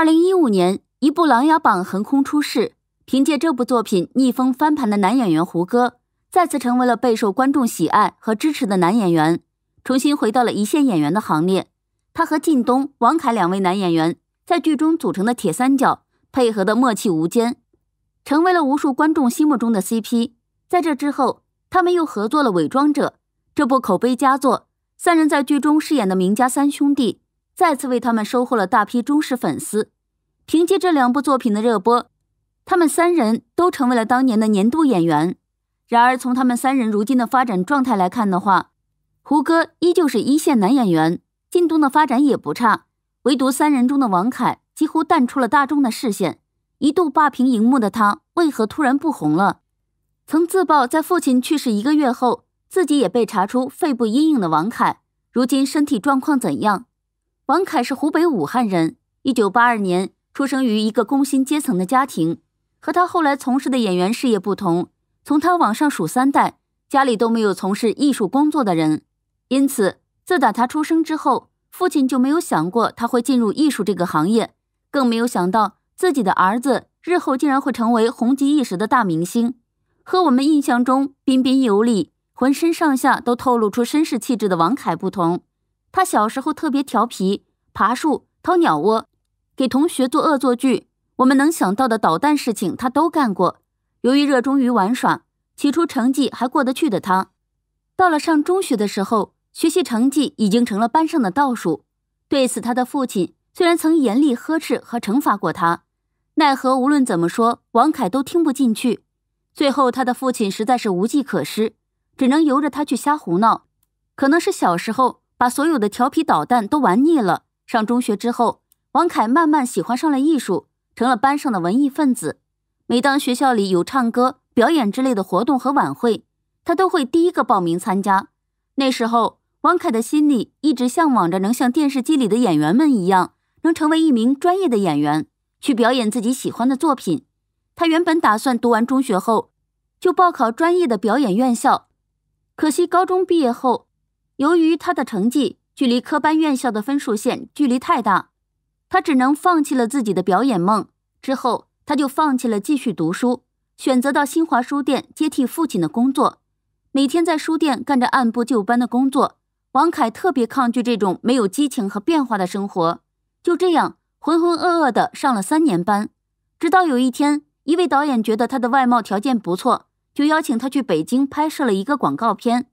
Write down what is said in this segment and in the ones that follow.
二零一五年，一部《琅琊榜》横空出世，凭借这部作品逆风翻盘的男演员胡歌，再次成为了备受观众喜爱和支持的男演员，重新回到了一线演员的行列。他和靳东、王凯两位男演员在剧中组成的铁三角，配合的默契无间，成为了无数观众心目中的 CP。在这之后，他们又合作了《伪装者》这部口碑佳作，三人在剧中饰演的明家三兄弟。再次为他们收获了大批忠实粉丝。凭借这两部作品的热播，他们三人都成为了当年的年度演员。然而，从他们三人如今的发展状态来看的话，胡歌依旧是一线男演员，靳东的发展也不差，唯独三人中的王凯几乎淡出了大众的视线。一度霸屏荧幕的他，为何突然不红了？曾自曝在父亲去世一个月后，自己也被查出肺部阴影的王凯，如今身体状况怎样？王凯是湖北武汉人，一九八二年出生于一个工薪阶层的家庭。和他后来从事的演员事业不同，从他往上数三代，家里都没有从事艺术工作的人。因此，自打他出生之后，父亲就没有想过他会进入艺术这个行业，更没有想到自己的儿子日后竟然会成为红极一时的大明星。和我们印象中彬彬有礼、浑身上下都透露出绅士气质的王凯不同。他小时候特别调皮，爬树、掏鸟窝，给同学做恶作剧，我们能想到的捣蛋事情他都干过。由于热衷于玩耍，起初成绩还过得去的他，到了上中学的时候，学习成绩已经成了班上的倒数。对此，他的父亲虽然曾严厉呵斥和惩罚过他，奈何无论怎么说，王凯都听不进去。最后，他的父亲实在是无计可施，只能由着他去瞎胡闹。可能是小时候。把所有的调皮捣蛋都玩腻了。上中学之后，王凯慢慢喜欢上了艺术，成了班上的文艺分子。每当学校里有唱歌、表演之类的活动和晚会，他都会第一个报名参加。那时候，王凯的心里一直向往着能像电视机里的演员们一样，能成为一名专业的演员，去表演自己喜欢的作品。他原本打算读完中学后就报考专业的表演院校，可惜高中毕业后。由于他的成绩距离科班院校的分数线距离太大，他只能放弃了自己的表演梦。之后，他就放弃了继续读书，选择到新华书店接替父亲的工作，每天在书店干着按部就班的工作。王凯特别抗拒这种没有激情和变化的生活，就这样浑浑噩噩的上了三年班。直到有一天，一位导演觉得他的外貌条件不错，就邀请他去北京拍摄了一个广告片。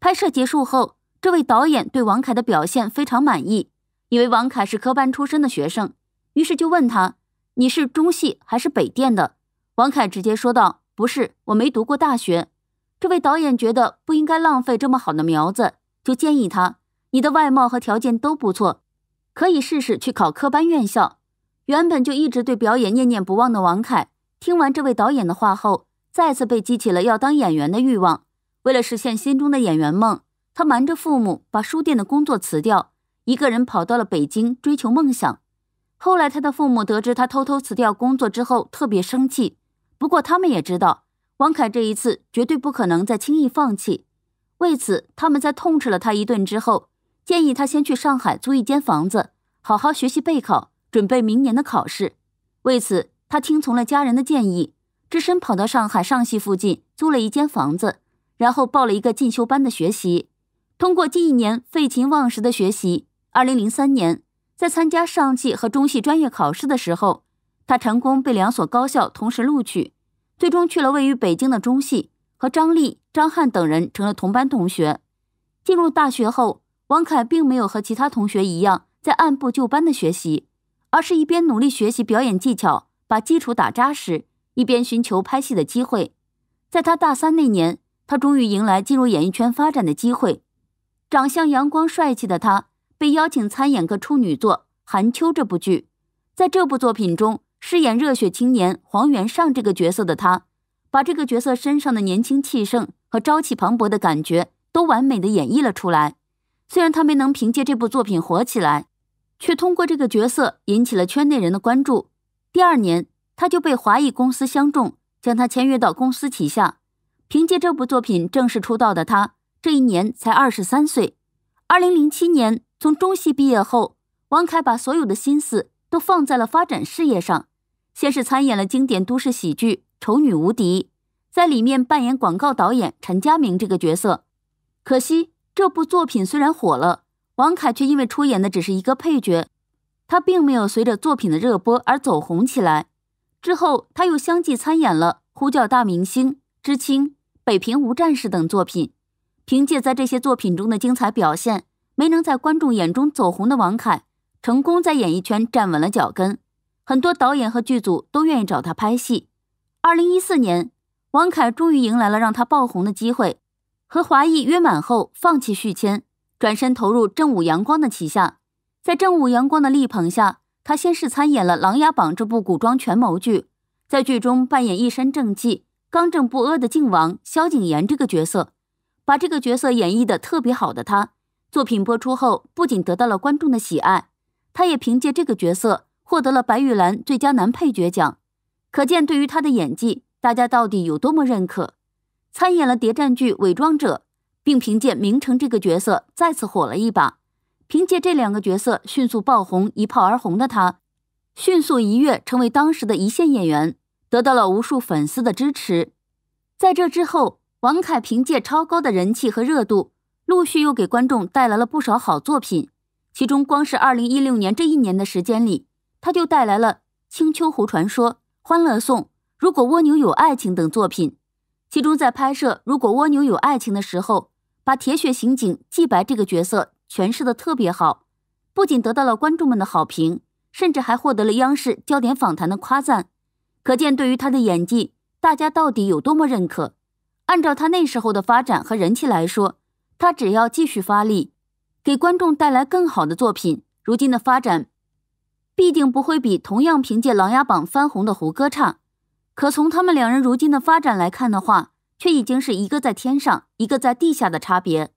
拍摄结束后，这位导演对王凯的表现非常满意，以为王凯是科班出身的学生，于是就问他：“你是中戏还是北电的？”王凯直接说道：“不是，我没读过大学。”这位导演觉得不应该浪费这么好的苗子，就建议他：“你的外貌和条件都不错，可以试试去考科班院校。”原本就一直对表演念念不忘的王凯，听完这位导演的话后，再次被激起了要当演员的欲望。为了实现心中的演员梦。他瞒着父母把书店的工作辞掉，一个人跑到了北京追求梦想。后来，他的父母得知他偷偷辞掉工作之后，特别生气。不过，他们也知道王凯这一次绝对不可能再轻易放弃。为此，他们在痛斥了他一顿之后，建议他先去上海租一间房子，好好学习备考，准备明年的考试。为此，他听从了家人的建议，只身跑到上海上戏附近租了一间房子，然后报了一个进修班的学习。通过近一年废寝忘食的学习，二零零三年，在参加上戏和中戏专业考试的时候，他成功被两所高校同时录取，最终去了位于北京的中戏，和张丽、张翰等人成了同班同学。进入大学后，王凯并没有和其他同学一样在按部就班的学习，而是一边努力学习表演技巧，把基础打扎实，一边寻求拍戏的机会。在他大三那年，他终于迎来进入演艺圈发展的机会。长相阳光帅气的他被邀请参演个处女作《寒秋》这部剧，在这部作品中饰演热血青年黄元上这个角色的他，把这个角色身上的年轻气盛和朝气蓬勃的感觉都完美的演绎了出来。虽然他没能凭借这部作品火起来，却通过这个角色引起了圈内人的关注。第二年他就被华谊公司相中，将他签约到公司旗下，凭借这部作品正式出道的他。这一年才二十三岁，二零零七年从中戏毕业后，王凯把所有的心思都放在了发展事业上。先是参演了经典都市喜剧《丑女无敌》，在里面扮演广告导演陈佳明这个角色。可惜这部作品虽然火了，王凯却因为出演的只是一个配角，他并没有随着作品的热播而走红起来。之后他又相继参演了《呼叫大明星》《知青》《北平无战事》等作品。凭借在这些作品中的精彩表现，没能在观众眼中走红的王凯，成功在演艺圈站稳了脚跟，很多导演和剧组都愿意找他拍戏。二零一四年，王凯终于迎来了让他爆红的机会，和华谊约满后放弃续签，转身投入正午阳光的旗下。在正午阳光的力捧下，他先是参演了《琅琊榜》这部古装权谋剧，在剧中扮演一身正气、刚正不阿的靖王萧景琰这个角色。把这个角色演绎的特别好的他，作品播出后不仅得到了观众的喜爱，他也凭借这个角色获得了白玉兰最佳男配角奖，可见对于他的演技，大家到底有多么认可。参演了谍战剧《伪装者》，并凭借明成这个角色再次火了一把。凭借这两个角色迅速爆红、一炮而红的他，迅速一跃成为当时的一线演员，得到了无数粉丝的支持。在这之后。王凯凭借超高的人气和热度，陆续又给观众带来了不少好作品。其中，光是二零一六年这一年的时间里，他就带来了《青丘狐传说》《欢乐颂》《如果蜗牛有爱情》等作品。其中，在拍摄《如果蜗牛有爱情》的时候，把铁血刑警季白这个角色诠释的特别好，不仅得到了观众们的好评，甚至还获得了央视《焦点访谈》的夸赞。可见，对于他的演技，大家到底有多么认可。按照他那时候的发展和人气来说，他只要继续发力，给观众带来更好的作品，如今的发展必定不会比同样凭借《琅琊榜》翻红的胡歌差。可从他们两人如今的发展来看的话，却已经是一个在天上，一个在地下的差别。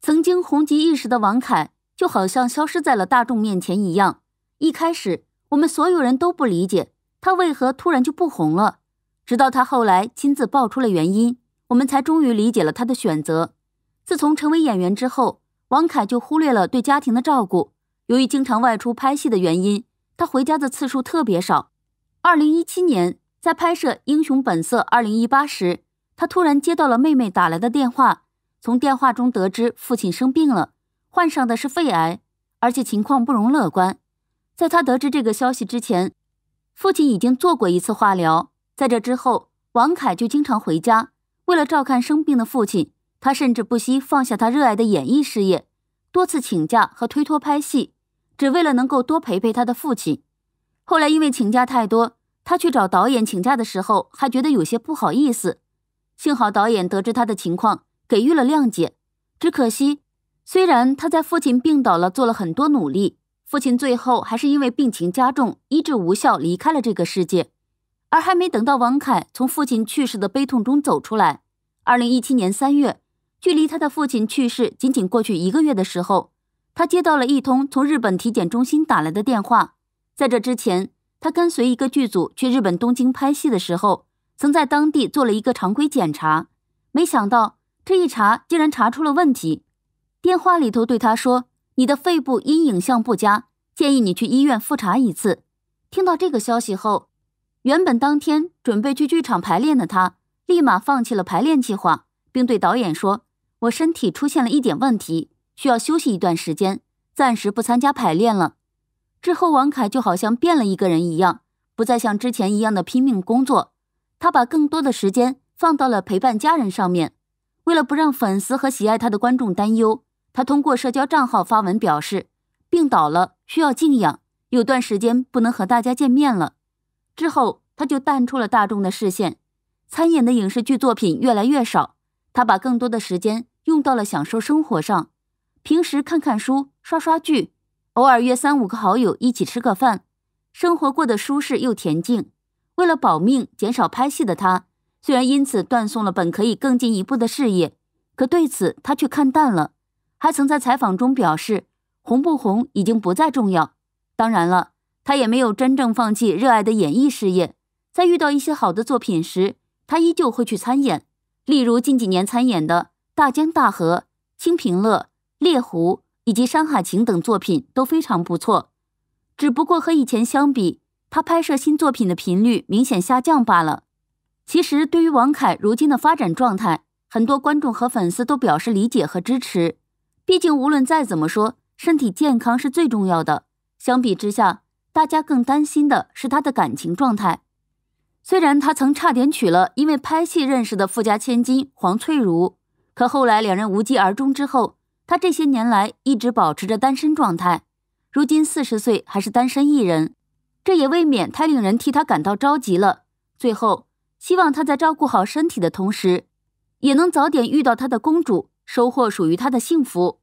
曾经红极一时的王凯，就好像消失在了大众面前一样。一开始我们所有人都不理解他为何突然就不红了，直到他后来亲自爆出了原因。我们才终于理解了他的选择。自从成为演员之后，王凯就忽略了对家庭的照顾。由于经常外出拍戏的原因，他回家的次数特别少。二零一七年，在拍摄《英雄本色》二零一八时，他突然接到了妹妹打来的电话，从电话中得知父亲生病了，患上的是肺癌，而且情况不容乐观。在他得知这个消息之前，父亲已经做过一次化疗。在这之后，王凯就经常回家。为了照看生病的父亲，他甚至不惜放下他热爱的演艺事业，多次请假和推脱拍戏，只为了能够多陪陪他的父亲。后来因为请假太多，他去找导演请假的时候还觉得有些不好意思。幸好导演得知他的情况，给予了谅解。只可惜，虽然他在父亲病倒了做了很多努力，父亲最后还是因为病情加重，医治无效离开了这个世界。而还没等到王凯从父亲去世的悲痛中走出来。二零一七年三月，距离他的父亲去世仅仅过去一个月的时候，他接到了一通从日本体检中心打来的电话。在这之前，他跟随一个剧组去日本东京拍戏的时候，曾在当地做了一个常规检查，没想到这一查竟然查出了问题。电话里头对他说：“你的肺部因影像不佳，建议你去医院复查一次。”听到这个消息后，原本当天准备去剧场排练的他。立马放弃了排练计划，并对导演说：“我身体出现了一点问题，需要休息一段时间，暂时不参加排练了。”之后，王凯就好像变了一个人一样，不再像之前一样的拼命工作，他把更多的时间放到了陪伴家人上面。为了不让粉丝和喜爱他的观众担忧，他通过社交账号发文表示：“病倒了，需要静养，有段时间不能和大家见面了。”之后，他就淡出了大众的视线。参演的影视剧作品越来越少，他把更多的时间用到了享受生活上，平时看看书、刷刷剧，偶尔约三五个好友一起吃个饭，生活过得舒适又恬静。为了保命，减少拍戏的他，虽然因此断送了本可以更进一步的事业，可对此他却看淡了，还曾在采访中表示：“红不红已经不再重要。”当然了，他也没有真正放弃热爱的演艺事业，在遇到一些好的作品时。他依旧会去参演，例如近几年参演的《大江大河》《清平乐》《猎狐》以及《山海情》等作品都非常不错。只不过和以前相比，他拍摄新作品的频率明显下降罢了。其实，对于王凯如今的发展状态，很多观众和粉丝都表示理解和支持。毕竟，无论再怎么说，身体健康是最重要的。相比之下，大家更担心的是他的感情状态。虽然他曾差点娶了因为拍戏认识的富家千金黄翠如，可后来两人无疾而终。之后，他这些年来一直保持着单身状态，如今四十岁还是单身一人，这也未免太令人替他感到着急了。最后，希望他在照顾好身体的同时，也能早点遇到他的公主，收获属于他的幸福。